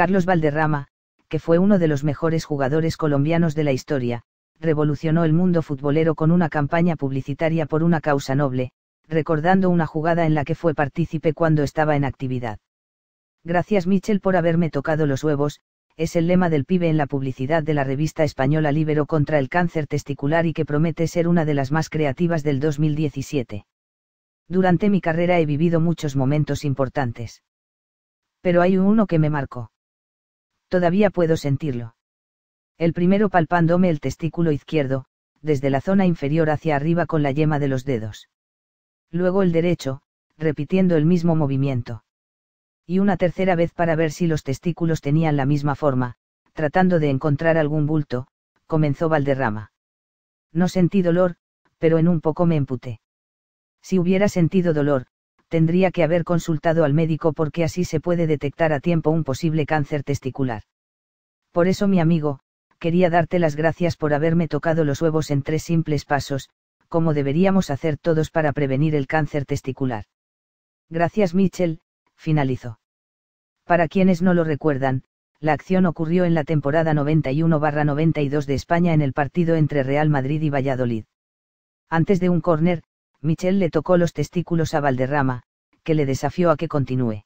Carlos Valderrama, que fue uno de los mejores jugadores colombianos de la historia, revolucionó el mundo futbolero con una campaña publicitaria por una causa noble, recordando una jugada en la que fue partícipe cuando estaba en actividad. Gracias Michel por haberme tocado los huevos, es el lema del pibe en la publicidad de la revista española Libero contra el cáncer testicular y que promete ser una de las más creativas del 2017. Durante mi carrera he vivido muchos momentos importantes. Pero hay uno que me marcó todavía puedo sentirlo. El primero palpándome el testículo izquierdo, desde la zona inferior hacia arriba con la yema de los dedos. Luego el derecho, repitiendo el mismo movimiento. Y una tercera vez para ver si los testículos tenían la misma forma, tratando de encontrar algún bulto, comenzó Valderrama. No sentí dolor, pero en un poco me emputé. Si hubiera sentido dolor, tendría que haber consultado al médico porque así se puede detectar a tiempo un posible cáncer testicular. Por eso mi amigo, quería darte las gracias por haberme tocado los huevos en tres simples pasos, como deberíamos hacer todos para prevenir el cáncer testicular. Gracias Mitchell, finalizó. Para quienes no lo recuerdan, la acción ocurrió en la temporada 91-92 de España en el partido entre Real Madrid y Valladolid. Antes de un córner, Michelle le tocó los testículos a Valderrama, que le desafió a que continúe.